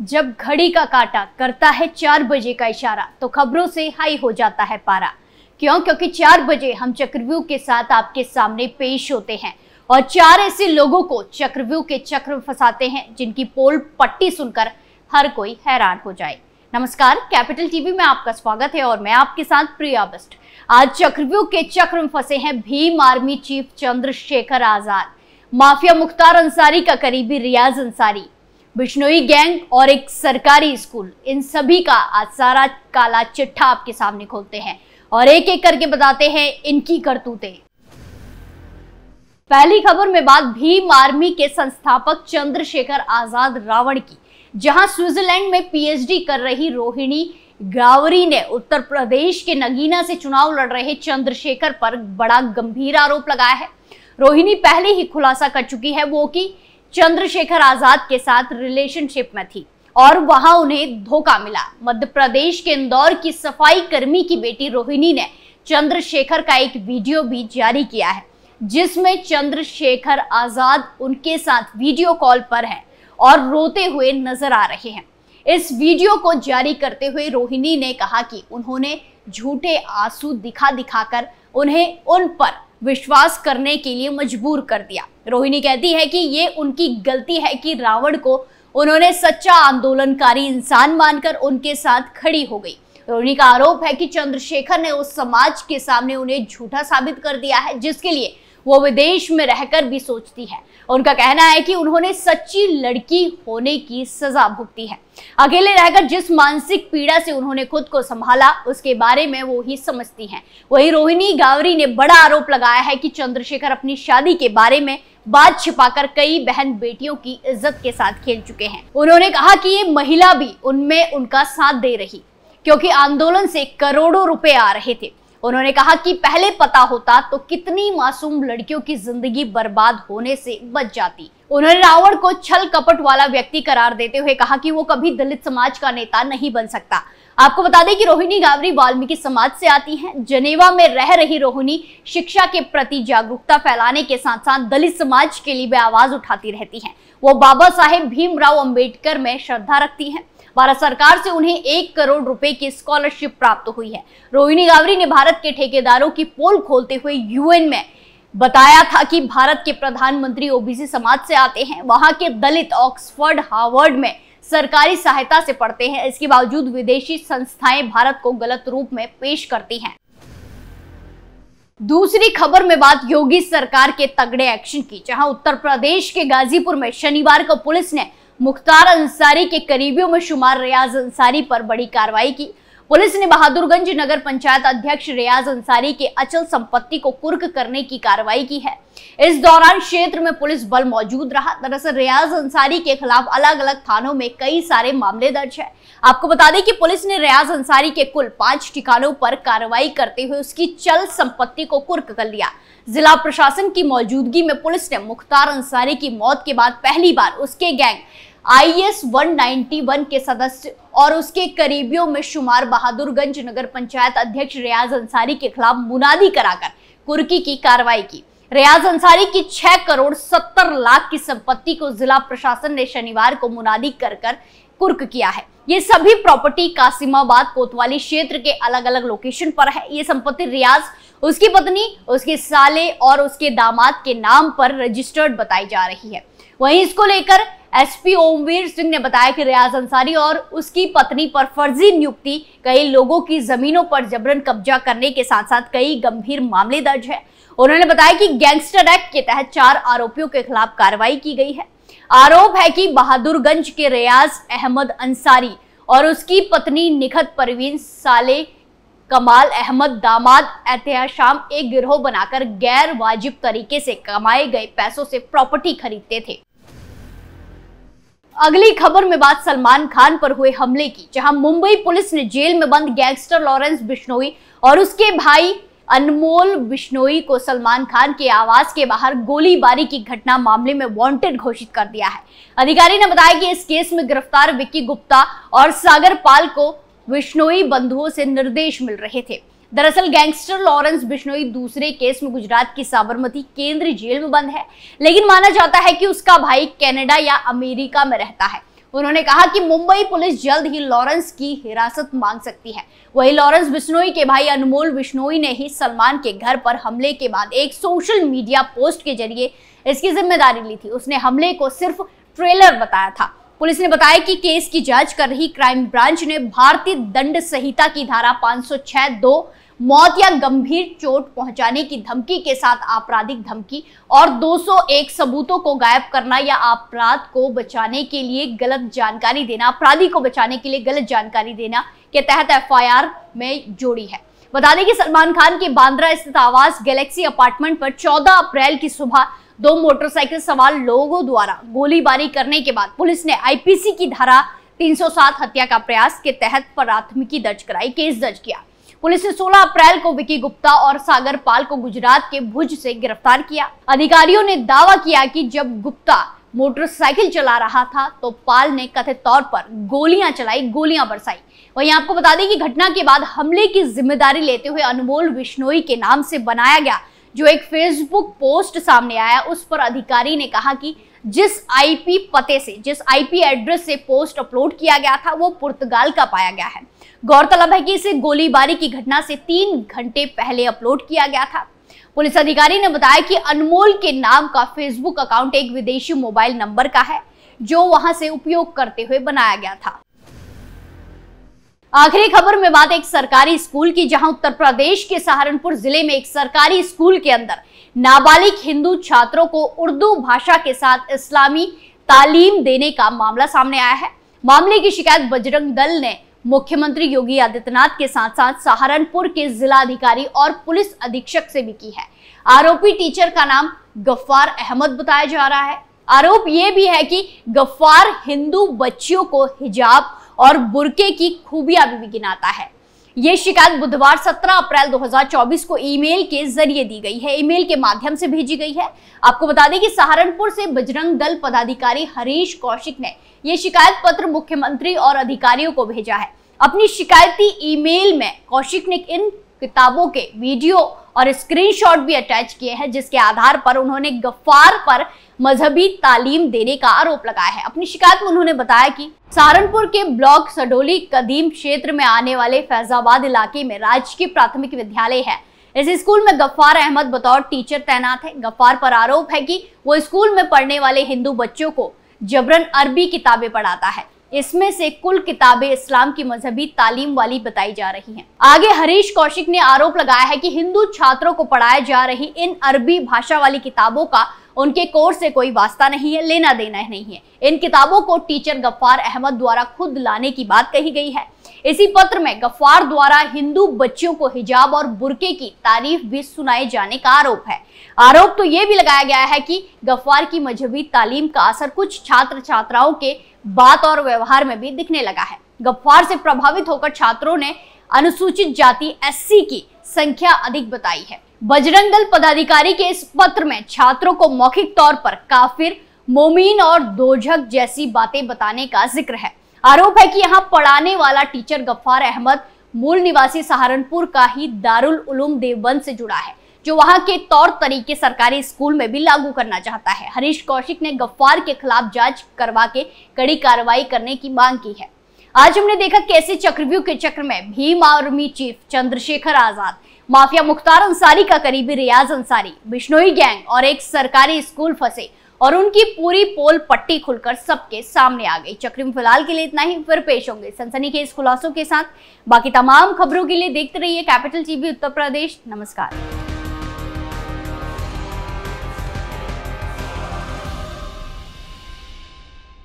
जब घड़ी का काटा करता है चार बजे का इशारा तो खबरों से हाई हो जाता है पारा क्यों क्योंकि चार बजे हम चक्रव्यूह के साथ आपके सामने पेश होते हैं और चार ऐसे लोगों को चक्रव्यूह के चक्र फंसाते हैं जिनकी पोल पट्टी सुनकर हर कोई हैरान हो जाए नमस्कार कैपिटल टीवी में आपका स्वागत है और मैं आपके साथ प्रिया बस्ट आज चक्रव्यूह के चक्र में फंसे हैं Bhim Army chief Chandrashekhar Azad mafia Mukhtar Ansari का करीबी रियाज अंसारी बिश्नोई गैंग और एक सरकारी स्कूल इन सभी का आज सारा काला चिट्ठा आपके सामने खोलते हैं और एक एक करके बताते हैं इनकी करतूतें पहली खबर में बात भीम आर्मी के संस्थापक चंद्रशेखर आजाद रावण की जहां स्विट्जरलैंड में पीएचडी कर रही रोहिणी ग्रावरी ने उत्तर प्रदेश के नगीना से चुनाव लड़ रहे चंद्रशेखर पर बड़ा गंभीर आरोप लगाया है रोहिणी पहले ही खुलासा कर चुकी है वो कि चंद्रशेखर आजाद के साथ रिलेशनशिप में थी और वहां उन्हें धोखा मिला मध्य प्रदेश के इंदौर की सफाई कर्मी की बेटी रोहिणी ने चंद्रशेखर का एक वीडियो भी जारी किया है जिसमें चंद्रशेखर आजाद उनके साथ वीडियो कॉल पर हैं और रोते हुए नजर आ रहे हैं इस वीडियो को जारी करते हुए रोहिणी ने कहा कि उन्होंने झूठे आंसू दिखा दिखाकर उन्हें उन पर विश्वास करने के लिए मजबूर कर दिया रोहिणी कहती है कि ये उनकी गलती है कि रावण को उन्होंने सच्चा आंदोलनकारी इंसान मानकर उनके साथ खड़ी हो गई रोहिणी का आरोप है कि चंद्रशेखर ने उस समाज के सामने उन्हें झूठा साबित कर दिया है जिसके लिए वो विदेश में रहकर भी सोचती है उनका कहना है कि उन्होंने सच्ची लड़की होने की सजा भुगती है अकेले रहकर जिस मानसिक पीड़ा से उन्होंने खुद को संभाला उसके बारे में वो ही समझती हैं वही रोहिणी गावरी ने बड़ा आरोप लगाया है कि चंद्रशेखर अपनी शादी के बारे में बात छिपाकर कई बहन बेटियों की इज्जत के साथ खेल चुके हैं उन्होंने कहा कि ये महिला भी उनमें उनका साथ दे रही क्योंकि आंदोलन से करोड़ों रुपए आ रहे थे उन्होंने कहा कि पहले पता होता तो कितनी मासूम लड़कियों की जिंदगी बर्बाद होने से बच जाती उन्होंने रावण को छल कपट वाला व्यक्ति करार देते हुए कहा कि वो कभी दलित समाज का नेता नहीं बन सकता आपको बता दें कि रोहिणी गावरी वाल्मीकि समाज से आती हैं जनेवा में रह रही रोहिणी शिक्षा के प्रति जागरूकता फैलाने के साथ साथ दलित समाज के लिए भी आवाज उठाती रहती हैं वो बाबा साहेब भीमराव अंबेडकर में श्रद्धा रखती हैं भारत सरकार से उन्हें एक करोड़ रुपए की स्कॉलरशिप प्राप्त हुई है रोहिणी गावरी ने भारत के ठेकेदारों की पोल खोलते हुए यूएन में बताया था कि भारत के प्रधानमंत्री ओबीसी समाज से आते हैं वहां के दलित ऑक्सफर्ड हार्वर्ड में सरकारी सहायता से पढ़ते हैं इसके बावजूद विदेशी संस्थाएं भारत को गलत रूप में पेश करती हैं दूसरी खबर में बात योगी सरकार के तगड़े एक्शन की जहां उत्तर प्रदेश के गाजीपुर में शनिवार को पुलिस ने मुख्तार अंसारी के करीबियों में शुमार रियाज अंसारी पर बड़ी कार्रवाई की पुलिस ने बहादुरगंज नगर पंचायत अध्यक्ष रियाज अंसारी के अचल संपत्ति को कुर्क करने की कार्रवाई की है इस दौरान क्षेत्र में पुलिस बल मौजूद रहा दरअसल रियाज अंसारी के खिलाफ अलग अलग थानों में कई सारे मामले दर्ज है आपको बता दें कि पुलिस ने रियाज अंसारी के कुल पांच ठिकानों पर कार्रवाई करते हुए उसकी चल संपत्ति को कुर्क कर लिया जिला प्रशासन की मौजूदगी में पुलिस ने मुख्तार अंसारी की मौत के बाद पहली बार उसके गैंग आईएस 191 के सदस्य और उसके करीबियों में शुमार बहादुरगंज नगर पंचायत अध्यक्ष रियाज अंसारी के खिलाफ मुनादी कराकर कुर्की की कार्रवाई की रियाज अंसारी की 6 करोड़ 70 लाख की संपत्ति को जिला प्रशासन ने शनिवार को मुनादी कर कर कुर्क किया है ये सभी प्रॉपर्टी कासिमाबाद कोतवाली क्षेत्र के अलग अलग लोकेशन पर है ये संपत्ति रियाज उसकी पत्नी उसके साले और उसके दामाद के नाम पर रजिस्टर्ड बताई जा रही है वहीं इसको लेकर एसपी ओमवीर सिंह ने बताया कि रियाज अंसारी और उसकी पत्नी पर फर्जी नियुक्ति कई लोगों की जमीनों पर जबरन कब्जा करने के साथ साथ कई गंभीर मामले दर्ज है उन्होंने बताया कि गैंगस्टर एक्ट के तहत चार आरोपियों के खिलाफ कार्रवाई की गई है आरोप है कि बहादुरगंज के रियाज अहमद अंसारी और उसकी पत्नी निखत परवीन साले कमाल अहमद दामाद एहतिया शाम एक गिरोह बनाकर गैर वाजिब तरीके से कमाए गए पैसों से प्रॉपर्टी खरीदते थे अगली खबर में बात सलमान खान पर हुए हमले की जहां मुंबई पुलिस ने जेल में बंद गैंगस्टर लॉरेंस बिश्नोई और उसके भाई अनमोल बिश्नोई को सलमान खान के आवास के बाहर गोलीबारी की घटना मामले में वांटेड घोषित कर दिया है अधिकारी ने बताया कि इस केस में गिरफ्तार विक्की गुप्ता और सागर पाल को बिश्नोई बंधुओं से निर्देश मिल रहे थे दरअसल गैंगस्टर लॉरेंस बिश्नोई दूसरे केस में गुजरात की साबरमती केंद्रीय जेल में बंद है लेकिन माना जाता है कि उसका भाई कनाडा या अमेरिका में रहता है उन्होंने कहा कि मुंबई पुलिस जल्द ही लॉरेंस की हिरासत मांग सकती है वही लॉरेंस बिश्नोई के भाई अनमोल बिश्नोई ने ही सलमान के घर पर हमले के बाद एक सोशल मीडिया पोस्ट के जरिए इसकी जिम्मेदारी ली थी उसने हमले को सिर्फ ट्रेलर बताया था पुलिस ने बताया कि केस की जांच कर रही क्राइम ब्रांच ने भारतीय दंड संहिता की धारा 506 दो मौत या गंभीर चोट पहुंचाने की धमकी के साथ आपराधिक धमकी और 201 सबूतों को गायब करना या अपराध को बचाने के लिए गलत जानकारी देना अपराधी को बचाने के लिए गलत जानकारी देना के तहत एफआईआर में जोड़ी है बता दें कि सलमान खान के बांद्रा स्थित आवास गैलेक्सी अपार्टमेंट पर 14 अप्रैल की सुबह दो मोटरसाइकिल सवार लोगों द्वारा गोलीबारी करने के बाद पुलिस ने आईपीसी की धारा 307 हत्या का प्रयास के तहत प्राथमिकी दर्ज कराई केस दर्ज किया पुलिस ने 16 अप्रैल को विकी गुप्ता और सागर पाल को गुजरात के भुज से गिरफ्तार किया अधिकारियों ने दावा किया कि जब गुप्ता मोटरसाइकिल चला रहा था तो पाल ने कथित तौर पर गोलियां चलाई गोलियां बरसाई वहीं आपको बता दें कि घटना के बाद हमले की जिम्मेदारी लेते हुए अनमोल विश्नोई के नाम से बनाया गया जो एक फेसबुक पोस्ट सामने आया उस पर अधिकारी ने कहा कि जिस आईपी पते से जिस आईपी एड्रेस से पोस्ट अपलोड किया गया था वो पुर्तगाल का पाया गया है गौरतलब है कि इसे गोलीबारी की घटना से तीन घंटे पहले अपलोड किया गया था पुलिस अधिकारी ने बताया कि अनमोल के नाम का फेसबुक अकाउंट एक विदेशी मोबाइल नंबर का है जो वहां से उपयोग करते हुए बनाया गया था आखिरी खबर में बात एक सरकारी स्कूल की जहां उत्तर प्रदेश के सहारनपुर जिले में एक सरकारी स्कूल के अंदर नाबालिग हिंदू छात्रों को उर्दू भाषा के साथ इस्लामी तालीम देने का मामला सामने आया है मामले की शिकायत बजरंग दल ने मुख्यमंत्री योगी आदित्यनाथ के साथ साथ सहारनपुर के जिलाधिकारी और पुलिस अधीक्षक से भी की है आरोपी टीचर का नाम गफ्फार अहमद बताया जा रहा है आरोप ये भी है कि गफ्फार हिंदू बच्चियों को हिजाब और बुरके की खूबियां भी गिनाता है ये शिकायत बुधवार 17 अप्रैल 2024 को ईमेल के जरिए दी गई है ईमेल के माध्यम से भेजी गई है आपको बता दें कि सहारनपुर से बजरंग दल पदाधिकारी हरीश कौशिक ने यह शिकायत पत्र मुख्यमंत्री और अधिकारियों को भेजा है अपनी शिकायती ईमेल में कौशिक ने इन किताबों के वीडियो और स्क्रीनशॉट भी अटैच किए हैं जिसके आधार पर उन्होंने गफ्फार पर मजहबी तालीम देने का आरोप लगाया है अपनी शिकायत में उन्होंने बताया कि सहारनपुर के ब्लॉक सडोली कदीम क्षेत्र में आने वाले फैजाबाद इलाके में राजकीय प्राथमिक विद्यालय है इस स्कूल में गफ्फार अहमद बतौर टीचर तैनात है गफ्फार पर आरोप है कि वो स्कूल में पढ़ने वाले हिंदू बच्चों को जबरन अरबी किताबें पढ़ाता है इसमें से कुल किताबें इस्लाम की मजहबी तालीम वाली बताई जा रही हैं। आगे हरीश कौशिक ने आरोप लगाया है कि हिंदू छात्रों को पढ़ाए जा रही इन अरबी भाषा वाली किताबों का उनके कोर्स से कोई वास्ता नहीं है लेना देना है नहीं है इन किताबों को टीचर गफ्फार अहमद द्वारा खुद लाने की बात कही गई है इसी पत्र में गफ्फार द्वारा हिंदू बच्चियों को हिजाब और बुरके की तारीफ भी सुनाए जाने का आरोप है आरोप तो ये भी लगाया गया है कि गफ्फार की मजहबी तालीम का असर कुछ छात्र छात्राओं के बात और व्यवहार में भी दिखने लगा है गफ्फार से प्रभावित होकर छात्रों ने अनुसूचित जाति एससी की संख्या अधिक बताई है बजरंग दल पदाधिकारी के इस पत्र में छात्रों को मौखिक तौर पर काफिर मोमिन और दोझक जैसी बातें बताने का जिक्र है आरोप है कि यहाँ पढ़ाने वाला टीचर गफ्फार अहमद मूल निवासी सहारनपुर का ही दारुल उलूम देवबंद से जुड़ा है जो वहां के तौर तरीके सरकारी स्कूल में भी लागू करना चाहता है हरीश कौशिक ने गफ्फार के खिलाफ जांच करवा के कड़ी कार्रवाई करने की मांग की है आज हमने देखा कैसे चक्रव्यूह के चक्र में Bhim Army chief Chandrashekhar Azad mafia Mukhtar Ansari का करीबी रियाज अंसारी बिश्नोई गैंग और एक सरकारी स्कूल फंसे और उनकी पूरी पोल पट्टी खुलकर सबके सामने आ गई चक्री में फिलहाल के लिए इतना ही फिर पेश होंगे सनसनी के इस खुलासों के साथ बाकी तमाम खबरों के लिए देखते रहिए कैपिटल टीवी उत्तर प्रदेश नमस्कार